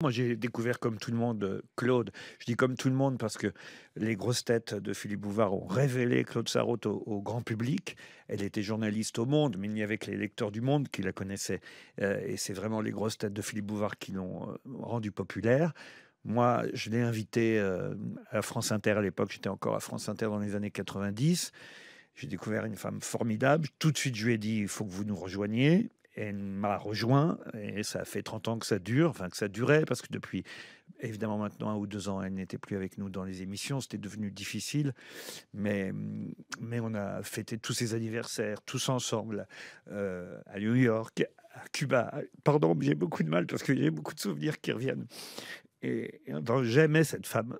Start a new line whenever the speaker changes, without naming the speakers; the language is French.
Moi, j'ai découvert comme tout le monde euh, Claude. Je dis comme tout le monde parce que les grosses têtes de Philippe Bouvard ont révélé Claude Sarraute au, grand public. Elle était journaliste au Monde, mais il n'y avait que les lecteurs du Monde qui la connaissaient. Euh, et c'est vraiment les grosses têtes de Philippe Bouvard qui l'ont euh, rendue populaire. Moi, je l'ai invitée à France Inter à l'époque. J'étais encore à France Inter dans les années 90. J'ai découvert une femme formidable. Tout de suite, je lui ai dit, il faut que vous nous rejoigniez elle m'a rejoint et ça fait 30 ans que ça dure, enfin que ça durait parce que depuis évidemment maintenant un ou deux ans elle n'était plus avec nous dans les émissions, c'était devenu difficile, mais mais on a fêté tous ses anniversaires tous ensemble euh, à New York, à Cuba. Pardon, j'ai beaucoup de mal parce que j'ai beaucoup de souvenirs qui reviennent. Et, et j'aimais cette femme.